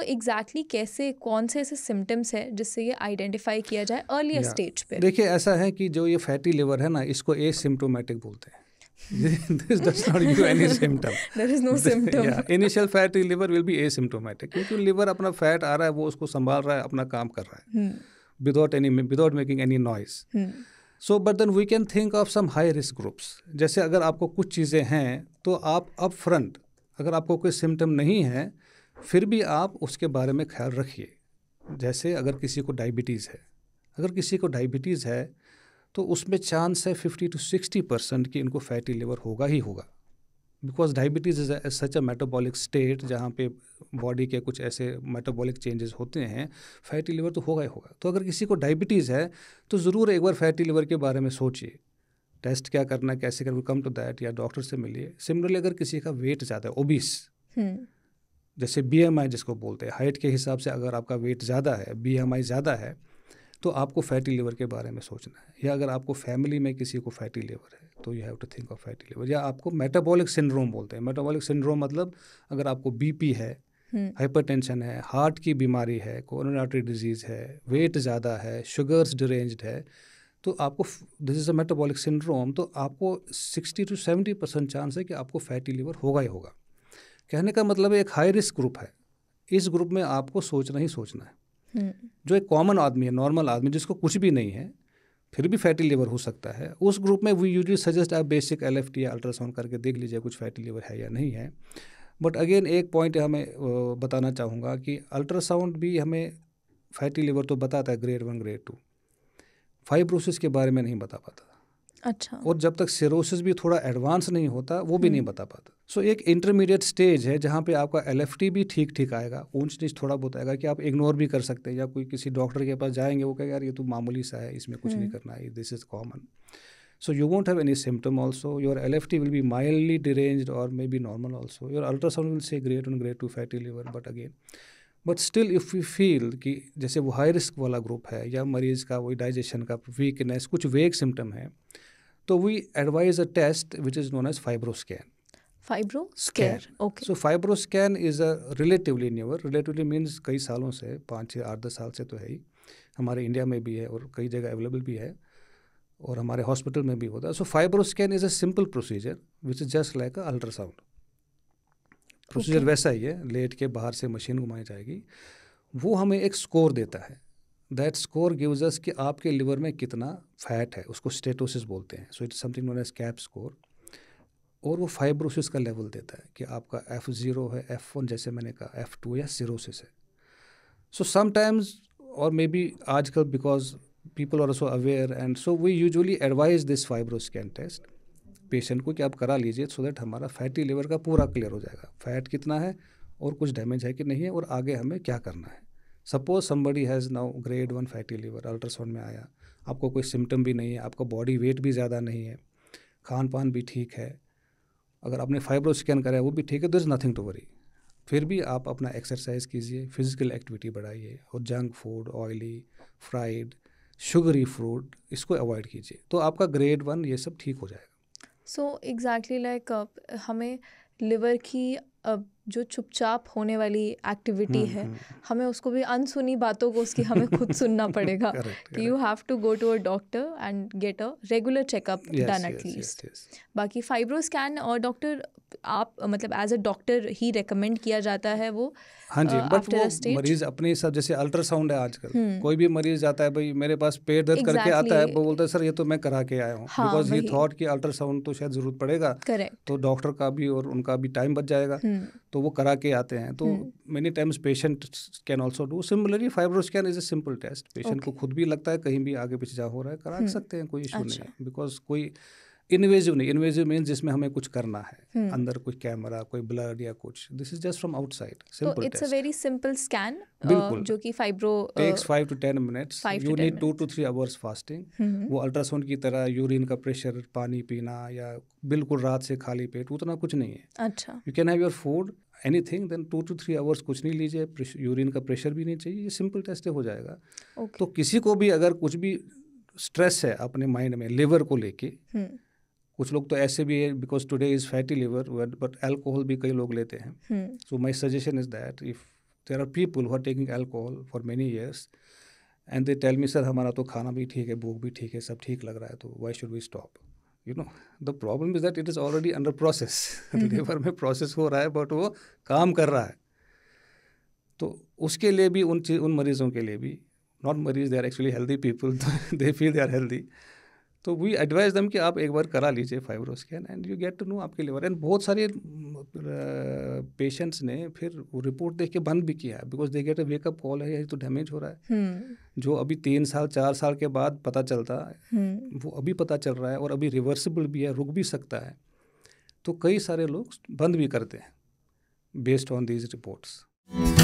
तो exactly exactly कैसे कौन से ऐसे सिम्टम्स हैं जिससे ये आइडेंटिफाई किया जाए अर्लियर स्टेज पे देखिए ऐसा है कि जो ये फैटी लिवर है ना इसको ए सिम्टोमेटिक बोलते हैं this does not give any symptom. There क्योंकि लिवर अपना फैट आ रहा है वो उसको संभाल रहा है अपना काम कर रहा है without any without making any noise so but then we can think of some high risk groups जैसे अगर आपको कुछ चीज़ें हैं तो आप अप फ्रंट अगर आपको कोई सिम्टम नहीं है फिर भी आप उसके बारे में ख्याल रखिए जैसे अगर किसी को डायबिटीज़ है अगर किसी को डायबिटीज़ है तो उसमें चांस है फिफ्टी टू सिक्सटी परसेंट कि इनको फैटी लिवर होगा ही होगा because diabetes is such a metabolic state जहाँ पे बॉडी के कुछ ऐसे मेटाबॉलिक चेंजेस होते हैं फैटी लिवर तो होगा ही होगा तो अगर किसी को डायबिटीज़ है तो ज़रूर एक बार फैटी लिवर के बारे में सोचिए टेस्ट क्या करना कैसे करना कम टू दैट या डॉक्टर से मिलिए सिमिलरली अगर किसी का वेट ज़्यादा है ओबीस जैसे बी जिसको बोलते हैं हाइट के हिसाब से अगर आपका वेट ज़्यादा है बी ज़्यादा है तो आपको फैटी लीवर के बारे में सोचना है या अगर आपको फैमिली में किसी को फैटी लीवर है तो you have to think of fatty liver या आपको मेटाबॉलिक सिंड्रोम बोलते हैं मेटाबॉलिक सिंड्रोम मतलब अगर आपको पी है टेंशन हम्म। है हार्ट की बीमारी है कोरोनरी आर्टरी डिजीज़ है वेट ज़्यादा है शुगर्स डरेंज्ड है तो आपको this is a metabolic syndrome तो आपको sixty to seventy percent chance है कि आपको फैटी लीवर होगा ही होगा कहने का मतलब एक हाई रिस्क ग्रुप है इस ग्रुप में आपको सोचना ही सोचना है हम्म। जो एक कॉमन आदमी है नॉर्मल आदमी जिसको कुछ भी नहीं है फिर भी फैटी लीवर हो सकता है उस ग्रुप में वी यूजली सजेस्ट आप बेसिक एल या अल्ट्रासाउंड करके देख लीजिए कुछ फैटी लीवर है या नहीं है बट अगेन एक पॉइंट हमें बताना चाहूँगा कि अल्ट्रासाउंड भी हमें फैटी लीवर तो बताता है grade one grade two fibrosis के बारे में नहीं बता पाता अच्छा और जब तक सिरोसिस भी थोड़ा एडवांस नहीं होता वो भी नहीं हम्म। बता पाता सो so, एक इंटरमीडिएट स्टेज है जहाँ पे आपका एल भी ठीक ठीक आएगा ऊंच नीच थोड़ा बहुत आएगा कि आप इग्नोर भी कर सकते हैं या कोई किसी डॉक्टर के पास जाएंगे वो कहेगा यार ये तो मामूली सा है इसमें कुछ नहीं हम्म। करना है this is common so you have any symptom also your L F T will be mildly derange और मे be normal also your ultrasound will say grade and grade two fatty liver but again but still if you feel कि जैसे वो high risk वाला group है या मरीज़ का वही डाइजेशन का वीकनेस कुछ वेग सिम्टम है तो we advise a test which is known as fibroscan Fibroscan. Okay so fibroscan is a relatively newer. Relatively कई सालों से पाँच छः आठ दस साल से तो है ही हमारे इंडिया में भी है और कई जगह अवेलेबल भी है और हमारे हॉस्पिटल में भी होता है so fibroscan is a simple procedure which is just like a ultrasound procedure वैसा ही है लेट के बाहर से मशीन घुमाई जाएगी वो हमें एक स्कोर देता है दैट स्कोर गिव्स अस कि आपके लिवर में कितना फैट है उसको स्टेटोसिस बोलते हैं so it something known as cap score और वो फाइब्रोसिस का लेवल देता है कि आपका एफ़ ज़ीरो है एफ़ वन जैसे मैंने कहा एफ़ टू या सीरोसिस है सो समटाइम्स और मे बी आजकल because people are so aware and so we usually advise this fibroscan test patient को कि आप करा लीजिए सो दैट हमारा फैटी लिवर का पूरा क्लियर हो जाएगा फैट कितना है और कुछ डैमेज है कि नहीं है और आगे हमें क्या करना है suppose somebody has now grade one fatty liver ultrasound में आया आपको कोई सिम्टम भी नहीं है आपका बॉडी वेट भी ज़्यादा नहीं है खान पान भी ठीक है अगर आपने फाइब्रो स्कैन कराया वो भी ठीक है there is nothing to worry फिर भी आप अपना एक्सरसाइज कीजिए फिज़िकल एक्टिविटी बढ़ाइए और junk food oily fried sugary fruit इसको अवॉइड कीजिए तो आपका ग्रेड वन ये सब ठीक हो जाएगा सो एग्जैक्टली लाइक हमें लिवर की uh, जो चुपचाप होने वाली एक्टिविटी हम्म, है हम्म, हम्म। हमें उसको भी अनसुनी बातों को उसकी हमें खुद सुनना पड़ेगा कि you have to go to a doctor and get a regular checkup done at least बाकी फाइब्रो स्कैन डॉक्टर आप मतलब एज अ डॉक्टर ही रेकमेंड किया जाता है वो हाँ जी बट uh, वो मरीज अपने हिसाब जैसे अल्ट्रासाउंड है आजकल हम्म। कोई भी मरीज जाता है भाई मेरे पास पेट दर्द exactly. करके आता है वो बोलता है सर ये तो मैं करा के आया हूँ बिकॉज ये थॉट कि अल्ट्रासाउंड तो शायद जरूरत पड़ेगा Correct. तो डॉक्टर का भी और उनका भी टाइम बच जाएगा हुँ. हम्म। तो वो करा के आते हैं तो many times patient can also do similarly fibroscan is a simple test patient को खुद भी लगता है कहीं भी आगे पीछे जा हो रहा है करा हम्म। सकते हैं कोई इशू नहीं है बिकॉज अच्छा। कोई इन्वेजिव नहीं इन्वेजिव मीन जिसमें हमें कुछ करना है hmm. अंदर कोई कैमरा कोई ब्लड या कुछ this is just from outside simple it's a very simple scan जो कि fibro takes 5 to 10 minutes you need 2 to 3 hours fasting वो अल्ट्रासाउंड की तरह यूरिन का प्रेशर पानी पीना या बिल्कुल रात से खाली पेट उतना कुछ नहीं है अच्छा you can have your food anything then two to three hours कुछ नहीं लीजिए यूरिन का प्रेशर भी नहीं चाहिए ये सिंपल टेस्ट हो जाएगा okay. तो किसी को भी अगर कुछ भी स्ट्रेस है अपने माइंड में लिवर को लेके हम्म। कुछ लोग तो ऐसे भी है because today is fatty liver but alcohol भी कई लोग लेते हैं so my suggestion is that if there are people who are taking alcohol for many years and they tell me sir हमारा तो खाना भी ठीक है भूख भी ठीक है सब ठीक लग रहा है तो why should we stop you know the problem is that it is already under process liver में प्रोसेस हो रहा है बट वो काम कर रहा है तो उसके लिए भी उन उन मरीज़ों के लिए भी नॉट मरीज they are actually healthy people they feel they are healthy तो वी एडवाइज दम कि आप एक बार करा लीजिए fibroscan and you get to know आपके लिवर एंड बहुत सारे पेशेंट्स ने फिर वो रिपोर्ट देख के बंद भी किया because they get a wakeup call है तो डैमेज हो रहा है hmm. जो अभी तीन साल चार साल के बाद पता चलता है hmm. वो अभी पता चल रहा है और अभी रिवर्सिबल भी है रुक भी सकता है तो कई सारे लोग बंद भी करते हैं बेस्ड ऑन दीज रिपोर्ट्स